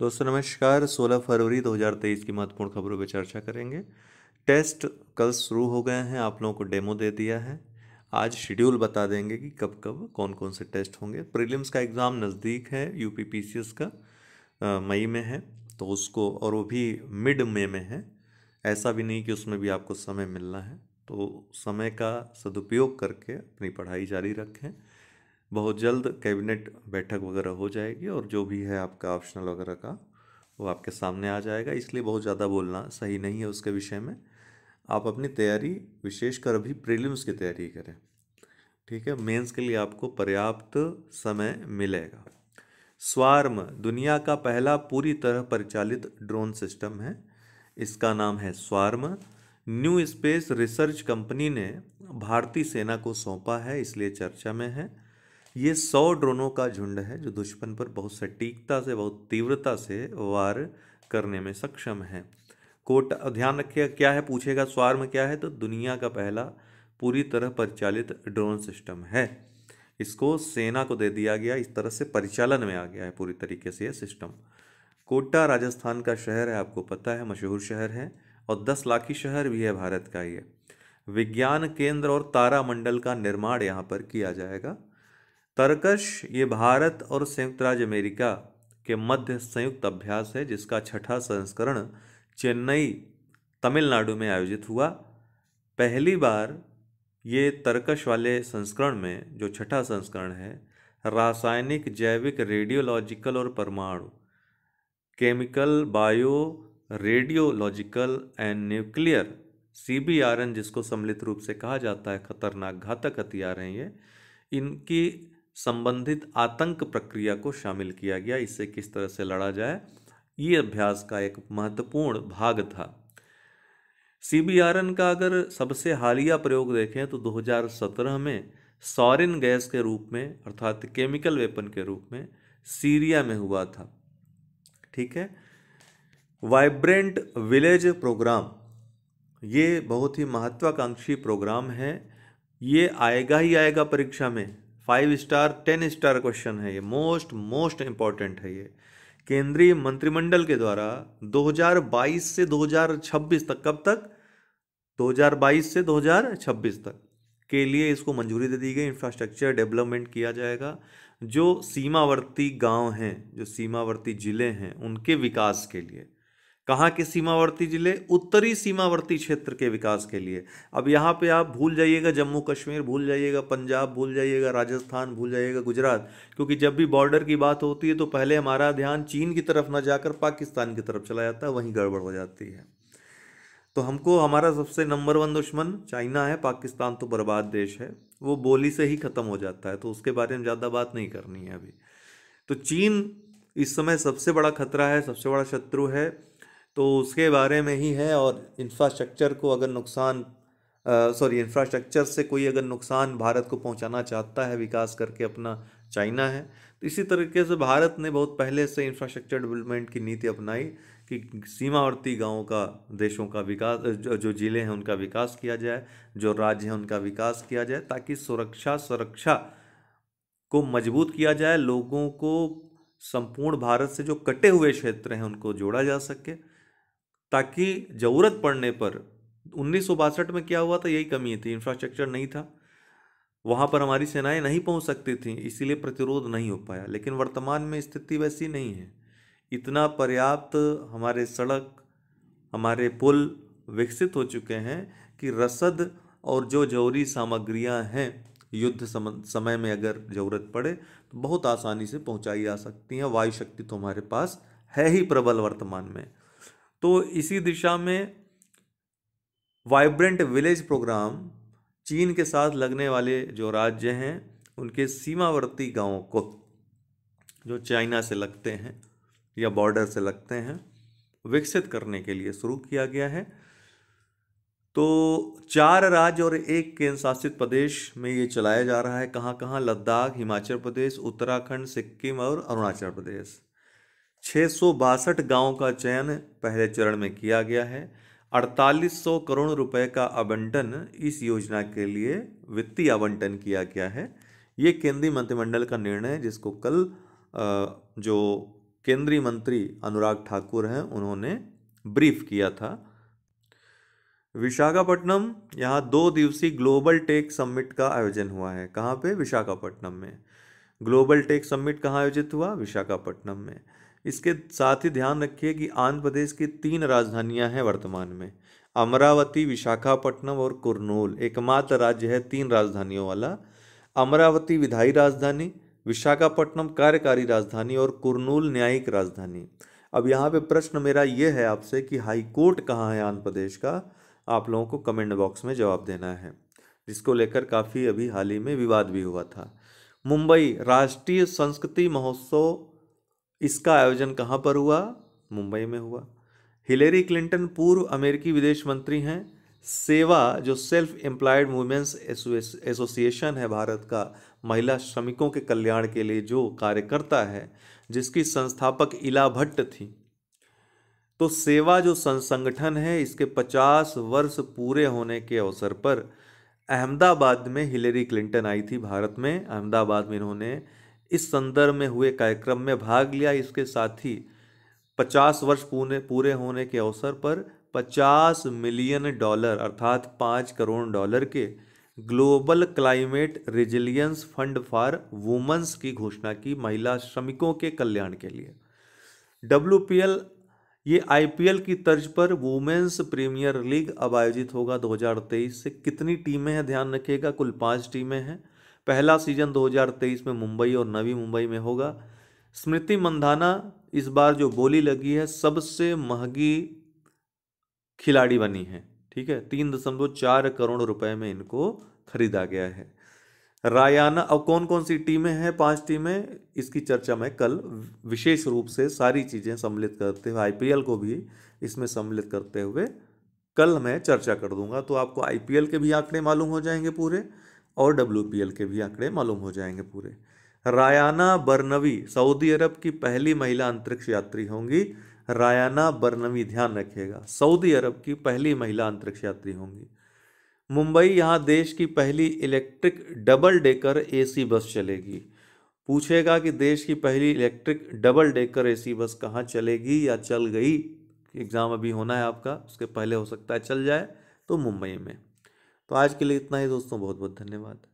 दोस्तों नमस्कार 16 फरवरी 2023 की महत्वपूर्ण खबरों पर चर्चा करेंगे टेस्ट कल शुरू हो गए हैं आप लोगों को डेमो दे दिया है आज शेड्यूल बता देंगे कि कब कब कौन कौन से टेस्ट होंगे प्रीलिम्स का एग्ज़ाम नज़दीक है यू का मई में है तो उसको और वो भी मिड में, में है ऐसा भी नहीं कि उसमें भी आपको समय मिलना है तो समय का सदुपयोग करके अपनी पढ़ाई जारी रखें बहुत जल्द कैबिनेट बैठक वगैरह हो जाएगी और जो भी है आपका ऑप्शनल वगैरह का वो आपके सामने आ जाएगा इसलिए बहुत ज़्यादा बोलना सही नहीं है उसके विषय में आप अपनी तैयारी विशेषकर अभी प्रीलिम्स की तैयारी करें ठीक है मेंस के लिए आपको पर्याप्त समय मिलेगा स्वार्म दुनिया का पहला पूरी तरह परिचालित ड्रोन सिस्टम है इसका नाम है swarm new space research company ने भारतीय सेना को सौंपा है इसलिए चर्चा में है ये सौ ड्रोनों का झुंड है जो दुश्मन पर बहुत सटीकता से बहुत तीव्रता से वार करने में सक्षम है कोट ध्यान रखिएगा क्या है पूछेगा स्वार्म क्या है तो दुनिया का पहला पूरी तरह परिचालित ड्रोन सिस्टम है इसको सेना को दे दिया गया इस तरह से परिचालन में आ गया है पूरी तरीके से यह सिस्टम कोटा राजस्थान का शहर है आपको पता है मशहूर शहर है और दस लाखी शहर भी है भारत का ये विज्ञान केंद्र और तारामंडल का निर्माण यहाँ पर किया जाएगा तर्कश ये भारत और संयुक्त राज्य अमेरिका के मध्य संयुक्त अभ्यास है जिसका छठा संस्करण चेन्नई तमिलनाडु में आयोजित हुआ पहली बार ये तर्कश वाले संस्करण में जो छठा संस्करण है रासायनिक जैविक रेडियोलॉजिकल और परमाणु chemical bio radiological and nuclear C B R N जिसको सम्मिलित रूप से कहा जाता है खतरनाक घातक हथियार हैं ये इनकी संबंधित आतंक प्रक्रिया को शामिल किया गया इससे किस तरह से लड़ा जाए ये अभ्यास का एक महत्वपूर्ण भाग था सी का अगर सबसे हालिया प्रयोग देखें तो 2017 में सॉरिन गैस के रूप में अर्थात केमिकल वेपन के रूप में सीरिया में हुआ था ठीक है वाइब्रेंट विलेज प्रोग्राम ये बहुत ही महत्वाकांक्षी प्रोग्राम है ये आएगा ही आएगा परीक्षा में five star ten star question है ये मोस्ट मोस्ट इम्पॉर्टेंट है ये केंद्रीय मंत्रिमंडल के द्वारा 2022 से 2026 तक कब तक 2022 से 2026 तक के लिए इसको मंजूरी दे दी गई इंफ्रास्ट्रक्चर डेवलपमेंट किया जाएगा जो सीमावर्ती गांव हैं जो सीमावर्ती ज़िले हैं उनके विकास के लिए कहाँ के सीमावर्ती ज़िले उत्तरी सीमावर्ती क्षेत्र के विकास के लिए अब यहाँ पे आप भूल जाइएगा जम्मू कश्मीर भूल जाइएगा पंजाब भूल जाइएगा राजस्थान भूल जाइएगा गुजरात क्योंकि जब भी बॉर्डर की बात होती है तो पहले हमारा ध्यान चीन की तरफ ना जाकर पाकिस्तान की तरफ चला जाता है वहीं गड़बड़ हो जाती है तो हमको हमारा सबसे नंबर वन दुश्मन चाइना है पाकिस्तान तो बर्बाद देश है वो बोली से ही ख़त्म हो जाता है तो उसके बारे में ज़्यादा बात नहीं करनी है अभी तो चीन इस समय सबसे बड़ा खतरा है सबसे बड़ा शत्रु है तो उसके बारे में ही है और इंफ्रास्ट्रक्चर को अगर नुकसान सॉरी इंफ्रास्ट्रक्चर से कोई अगर नुकसान भारत को पहुंचाना चाहता है विकास करके अपना चाइना है तो इसी तरीके से भारत ने बहुत पहले से इंफ्रास्ट्रक्चर डेवलपमेंट की नीति अपनाई कि सीमावर्ती गांवों का देशों का विकास जो ज़िले हैं उनका विकास किया जाए जो राज्य हैं उनका विकास किया जाए ताकि सुरक्षा सुरक्षा को मजबूत किया जाए लोगों को संपूर्ण भारत से जो कटे हुए क्षेत्र हैं उनको जोड़ा जा सके ताकि ज़रूरत पड़ने पर उन्नीस में क्या हुआ था यही कमी थी इंफ्रास्ट्रक्चर नहीं था वहाँ पर हमारी सेनाएं नहीं पहुँच सकती थी इसीलिए प्रतिरोध नहीं हो पाया लेकिन वर्तमान में स्थिति वैसी नहीं है इतना पर्याप्त हमारे सड़क हमारे पुल विकसित हो चुके हैं कि रसद और जो जरूरी सामग्रियाँ हैं युद्ध समय में अगर ज़रूरत पड़े तो बहुत आसानी से पहुँचाई जा सकती हैं वायु शक्ति तो हमारे पास है ही प्रबल वर्तमान में तो इसी दिशा में वाइब्रेंट विलेज प्रोग्राम चीन के साथ लगने वाले जो राज्य हैं उनके सीमावर्ती गांवों को जो चाइना से लगते हैं या बॉर्डर से लगते हैं विकसित करने के लिए शुरू किया गया है तो चार राज्य और एक केंद्र शासित प्रदेश में ये चलाया जा रहा है कहाँ कहाँ लद्दाख हिमाचल प्रदेश उत्तराखंड सिक्किम और अरुणाचल प्रदेश छः सौ बासठ गाँव का चयन पहले चरण में किया गया है 4800 करोड़ रुपए का आवंटन इस योजना के लिए वित्तीय आवंटन किया गया है ये केंद्रीय मंत्रिमंडल का निर्णय है जिसको कल जो केंद्रीय मंत्री अनुराग ठाकुर हैं उन्होंने ब्रीफ किया था विशाखापट्टनम यहाँ दो दिवसीय ग्लोबल टेक समिट का आयोजन हुआ है कहाँ पे विशाखापट्टनम में ग्लोबल टेक समिट कहाँ आयोजित हुआ विशाखापट्टनम में इसके साथ ही ध्यान रखिए कि आंध्र प्रदेश की तीन राजधानियां हैं वर्तमान में अमरावती विशाखापट्टनम और कुरनूल एकमात्र राज्य है तीन राजधानियों वाला अमरावती विधायी राजधानी विशाखापट्टनम कार्यकारी राजधानी और कुरनूल न्यायिक राजधानी अब यहाँ पे प्रश्न मेरा ये है आपसे कि हाई कोर्ट कहाँ है आंध्र प्रदेश का आप लोगों को कमेंट बॉक्स में जवाब देना है जिसको लेकर काफ़ी अभी हाल ही में विवाद भी हुआ था मुंबई राष्ट्रीय संस्कृति महोत्सव इसका आयोजन कहाँ पर हुआ मुंबई में हुआ हिलेरी क्लिंटन पूर्व अमेरिकी विदेश मंत्री हैं सेवा जो सेल्फ एम्प्लॉयड वुमेंस एसोसिएशन है भारत का महिला श्रमिकों के कल्याण के लिए जो कार्यकर्ता है जिसकी संस्थापक इला भट्ट थी तो सेवा जो संगठन है इसके 50 वर्ष पूरे होने के अवसर पर अहमदाबाद में हिलेरी क्लिंटन आई थी भारत में अहमदाबाद में इन्होंने इस संदर्भ में हुए कार्यक्रम में भाग लिया इसके साथ ही पचास वर्ष पूरे पूरे होने के अवसर पर पचास मिलियन डॉलर अर्थात पाँच करोड़ डॉलर के global climate resilience fund for womens की घोषणा की महिला श्रमिकों के कल्याण के लिए डब्ल्यू ये एल की तर्ज पर वुमेन्स प्रीमियर लीग अब आयोजित होगा 2023 से कितनी टीमें हैं ध्यान रखिएगा कुल पाँच टीमें हैं पहला सीजन 2023 में मुंबई और नवी मुंबई में होगा स्मृति मंधाना इस बार जो बोली लगी है सबसे महंगी खिलाड़ी बनी है ठीक है तीन दशमलव चार करोड़ रुपए में इनको खरीदा गया है रायाना अब कौन कौन सी टीमें हैं पांच टीमें इसकी चर्चा मैं कल विशेष रूप से सारी चीज़ें सम्मिलित करते हुए आईपीएल को भी इसमें सम्मिलित करते हुए कल मैं चर्चा कर दूंगा तो आपको आईपीएल के भी आंकड़े मालूम हो जाएंगे पूरे और डब्ल्यू के भी आंकड़े मालूम हो जाएंगे पूरे रायाना बरनवी सऊदी अरब की पहली महिला अंतरिक्ष यात्री होंगी रायाना बरनवी ध्यान रखिएगा सऊदी अरब की पहली महिला अंतरिक्ष यात्री होंगी मुंबई यहाँ देश की पहली electric double decker AC bus चलेगी पूछेगा कि देश की पहली electric double decker AC bus कहाँ चलेगी या चल गई एग्ज़ाम अभी होना है आपका उसके पहले हो सकता है चल जाए तो मुंबई में तो आज के लिए इतना ही दोस्तों बहुत बहुत धन्यवाद